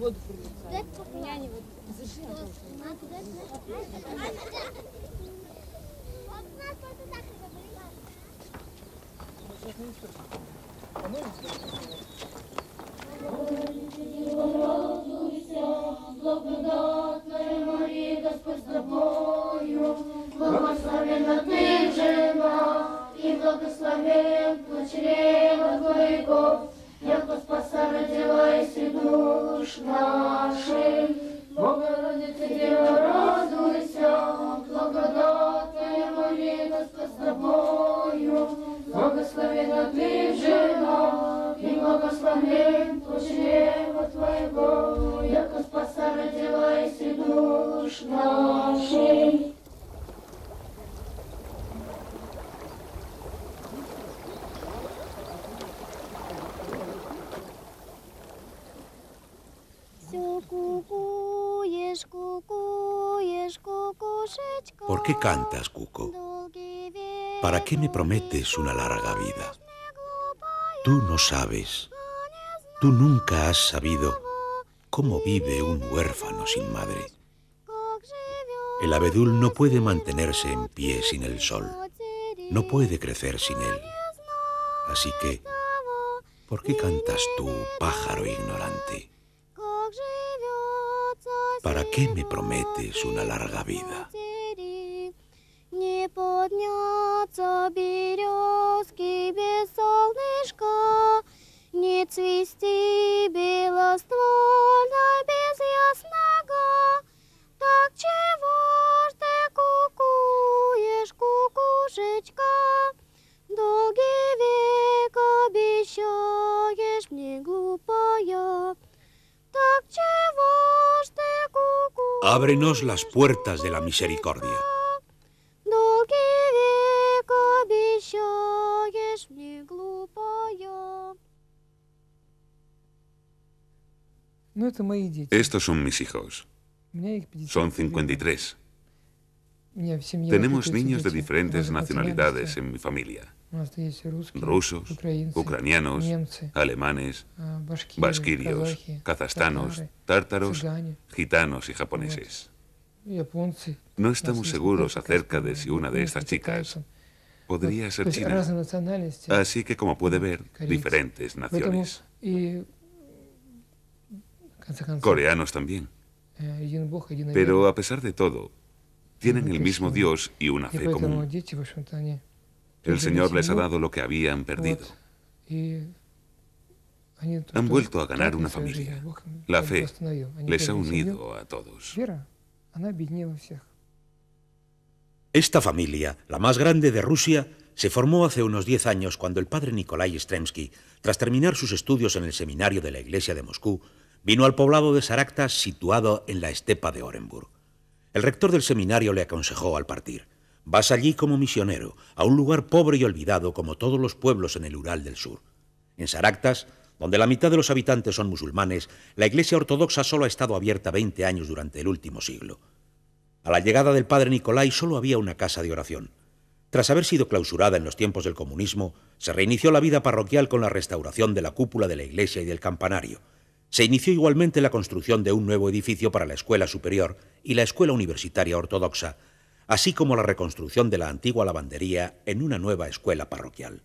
воду пролезаю. Я не воду. Зажи, пожалуйста. Сейчас не успею. Помоемся? ¿Por qué cantas, Cuco? ¿Para qué me prometes una larga vida? Tú no sabes, tú nunca has sabido cómo vive un huérfano sin madre. El abedul no puede mantenerse en pie sin el sol, no puede crecer sin él. Así que, ¿por qué cantas tú, pájaro ignorante? ¿Para qué me prometes una larga vida? Ábrenos las puertas de la misericordia. Estos son mis hijos. Son 53. Tenemos niños de diferentes nacionalidades en mi familia rusos, ucranianos, alemanes, basquirios, ah, kazastanos, tártaros, gitanos y japoneses. No estamos seguros acerca de si una de estas chicas podría pues ser pues china. Así que, como puede mm, ver, diferentes naciones. Mm, Coreanos también. Eh, Pero a pesar de todo, tienen mm, el pues mismo Dios y una fe común. El Señor les ha dado lo que habían perdido. Han vuelto a ganar una familia. La fe les ha unido a todos. Esta familia, la más grande de Rusia, se formó hace unos diez años cuando el padre Nikolai Stremsky, tras terminar sus estudios en el seminario de la Iglesia de Moscú, vino al poblado de Saracta situado en la estepa de Orenburg. El rector del seminario le aconsejó al partir. Vas allí como misionero, a un lugar pobre y olvidado como todos los pueblos en el Ural del Sur. En Saractas, donde la mitad de los habitantes son musulmanes, la iglesia ortodoxa solo ha estado abierta 20 años durante el último siglo. A la llegada del padre Nicolai solo había una casa de oración. Tras haber sido clausurada en los tiempos del comunismo, se reinició la vida parroquial con la restauración de la cúpula de la iglesia y del campanario. Se inició igualmente la construcción de un nuevo edificio para la escuela superior y la escuela universitaria ortodoxa, así como la reconstrucción de la antigua lavandería en una nueva escuela parroquial.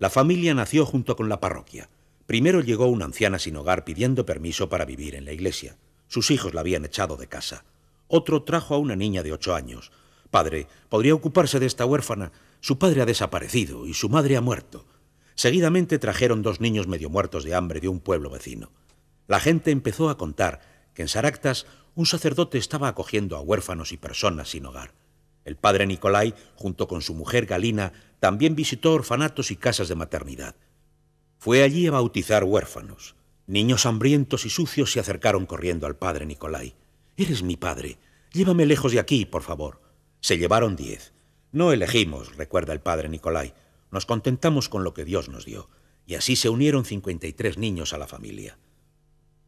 La familia nació junto con la parroquia. Primero llegó una anciana sin hogar pidiendo permiso para vivir en la iglesia. Sus hijos la habían echado de casa. Otro trajo a una niña de ocho años. Padre, ¿podría ocuparse de esta huérfana? Su padre ha desaparecido y su madre ha muerto. Seguidamente trajeron dos niños medio muertos de hambre de un pueblo vecino. La gente empezó a contar que en Saractas un sacerdote estaba acogiendo a huérfanos y personas sin hogar. El padre Nicolai, junto con su mujer Galina, también visitó orfanatos y casas de maternidad. Fue allí a bautizar huérfanos. Niños hambrientos y sucios se acercaron corriendo al padre Nicolai. Eres mi padre. Llévame lejos de aquí, por favor. Se llevaron diez. No elegimos, recuerda el padre Nicolai. Nos contentamos con lo que Dios nos dio. Y así se unieron 53 niños a la familia.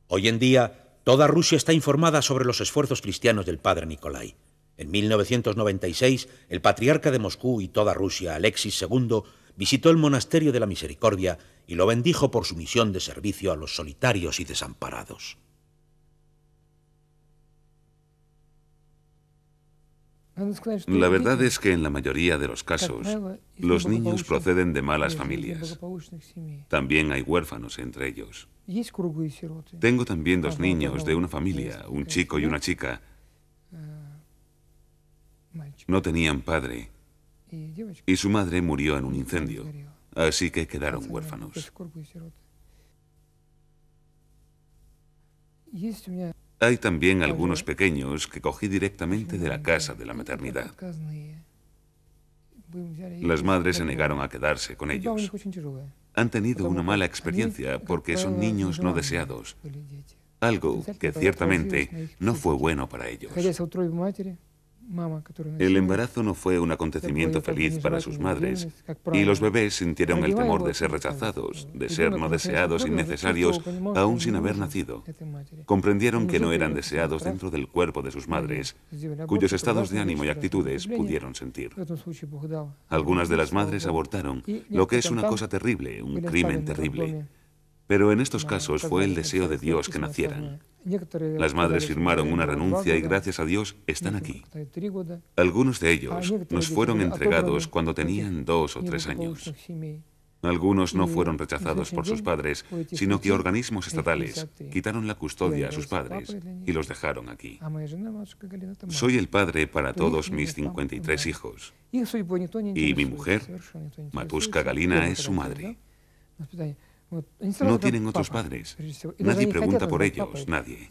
Hoy en día, Toda Rusia está informada sobre los esfuerzos cristianos del padre Nikolai. En 1996, el patriarca de Moscú y toda Rusia, Alexis II, visitó el monasterio de la Misericordia y lo bendijo por su misión de servicio a los solitarios y desamparados. La verdad es que en la mayoría de los casos, los niños proceden de malas familias. También hay huérfanos entre ellos. Tengo también dos niños de una familia, un chico y una chica. Ah, no tenían padre y su madre murió en un incendio, así que quedaron huérfanos. Hay también algunos pequeños que cogí directamente de la casa de la maternidad. Eh, Las madres se negaron a quedarse con ellos. Han tenido una mala experiencia porque son niños no deseados, algo que ciertamente no fue bueno para ellos. El embarazo no fue un acontecimiento feliz para sus madres y los bebés sintieron el temor de ser pues, pues, rechazados, pues, de ser no deseados, innecesarios, aún sin haber nacido. Comprendieron que no eran deseados dentro del cuerpo de sus madres, cuyos estados de ánimo y actitudes pudieron sentir. Algunas de las madres abortaron, lo que es una cosa terrible, un crimen terrible. Pero en estos casos fue el deseo de Dios que nacieran. Las madres firmaron una renuncia y gracias a Dios están aquí. Algunos de ellos nos fueron entregados cuando tenían dos o tres años. Algunos no fueron rechazados por sus padres, sino que organismos estatales quitaron la custodia a sus padres y los dejaron aquí. Soy el padre para todos mis 53 hijos. Y mi mujer, Matuska Galina, es su madre. No tienen otros padres. Nadie pregunta por ellos, nadie.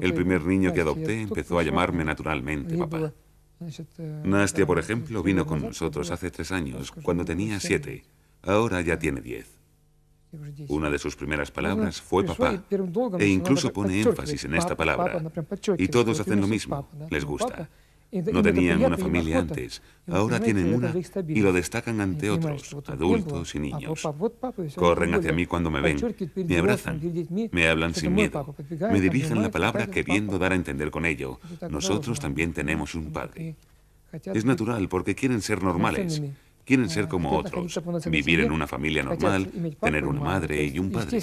El primer niño que adopté empezó a llamarme naturalmente papá. Pues, Nastia, por ejemplo, vino con nosotros hace tres años, cuando tenía siete. Ahora ya tiene diez. Una de sus primeras palabras fue papá, e incluso pone énfasis en esta palabra. Y todos hacen lo mismo, les gusta. No tenían una familia antes, ahora tienen una y lo destacan ante otros, adultos y niños. Pues, Corren hacia mí cuando me ven, me abrazan, me hablan sin miedo, me dirigen la palabra queriendo dar a entender con ello, nosotros también tenemos un padre. Es natural porque quieren ser normales, quieren ser ah, como otros, vivir en una familia normal, tener una madre y un padre.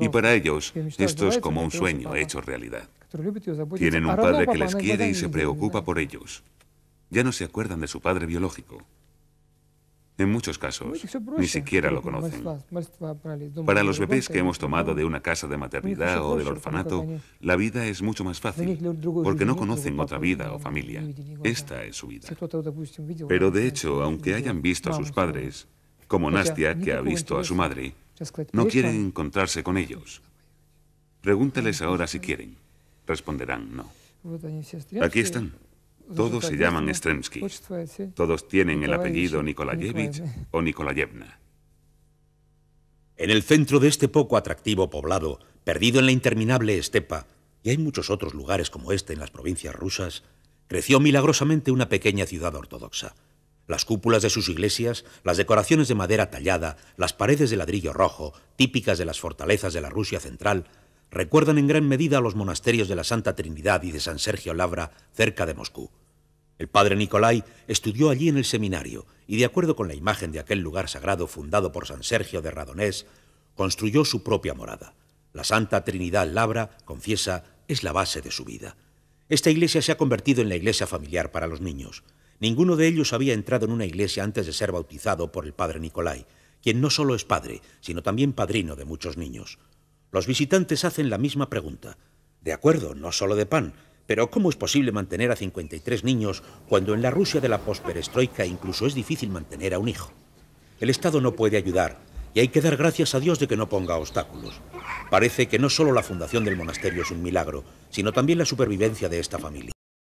Y para ellos esto es como un sueño hecho realidad. Pues, Tienen un padre que les quiere y se preocupa por ellos. Ya no se acuerdan de su padre biológico. En muchos casos, ni siquiera lo conocen. Para los bebés que hemos tomado de una casa de maternidad o del orfanato, la vida es mucho más fácil, porque no conocen otra vida o familia. Esta es su vida. Pero de hecho, aunque hayan visto a sus padres, como pues Nastia, que ha visto a su madre, no quieren encontrarse con ellos. Pregúntales ahora si quieren responderán no. Aquí están. Todos se llaman Stremsky. Todos tienen el apellido Nikolayevich o Nikolayevna. En el centro de este poco atractivo poblado, perdido en la interminable estepa, y hay muchos otros lugares como este en las provincias rusas, creció milagrosamente una pequeña ciudad ortodoxa. Las cúpulas de sus iglesias, las decoraciones de madera tallada, las paredes de ladrillo rojo, típicas de las fortalezas de la Rusia central, recuerdan en gran medida a los monasterios de la Santa Trinidad y de San Sergio Labra, cerca de Moscú. El padre Nicolai estudió allí en el seminario y, de acuerdo con la imagen de aquel lugar sagrado fundado por San Sergio de Radonés, construyó su propia morada. La Santa Trinidad Labra, confiesa, es la base de su vida. Esta iglesia se ha convertido en la iglesia familiar para los niños. Ninguno de ellos había entrado en una iglesia antes de ser bautizado por el padre Nicolai, quien no solo es padre, sino también padrino de muchos niños. Los visitantes hacen la misma pregunta. De acuerdo, no solo de pan, pero ¿cómo es posible mantener a 53 niños cuando en la Rusia de la posperestroika incluso es difícil mantener a un hijo? El Estado no puede ayudar y hay que dar gracias a Dios de que no ponga obstáculos. Parece que no solo la fundación del monasterio es un milagro, sino también la supervivencia de esta familia.